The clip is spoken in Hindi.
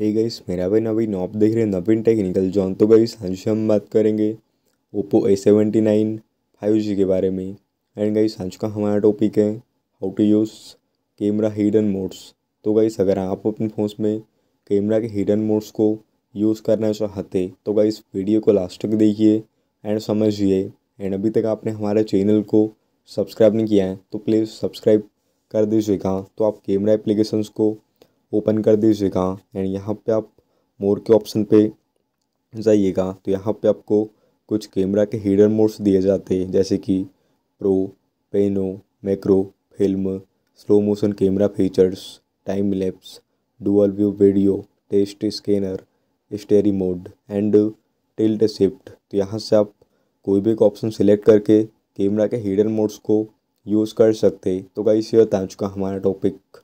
हे hey गाइस मेरा भाई नवीन आप देख रहे हैं नवीन टेक्निकल जॉन तो गाइस आज हम बात करेंगे Oppo A seventy nine five G के बारे में एंड गाइस आज का हमारा टॉपिक है how to use camera hidden modes तो गाइस अगर आप अपने फ़ोन में कैमरा के हिडन मोड्स को यूज़ करना चाहते तो गाइस वीडियो को लास्ट तक देखिए एंड समझिए एंड अभी तक आपने हमारे चैनल को सब्सक्राइब नहीं किया है तो प्लीज़ सब्सक्राइब कर दीजिएगा तो आप कैमरा एप्लीकेशंस को ओपन कर दीजिएगा एंड यहाँ पे आप मोर के ऑप्शन पे जाइएगा तो यहाँ पे आपको कुछ कैमरा के हिडन मोड्स दिए जाते हैं जैसे कि pro pano macro film slow motion camera features time lapse dual view video text scanner starry mode and tilt shift तो यहाँ से आप कोई भी एक ऑप्शन सिलेक्ट करके कैमरा के हिडन मोड्स को यूज़ कर सकते तो गाइस ये था चुका हमारा टॉपिक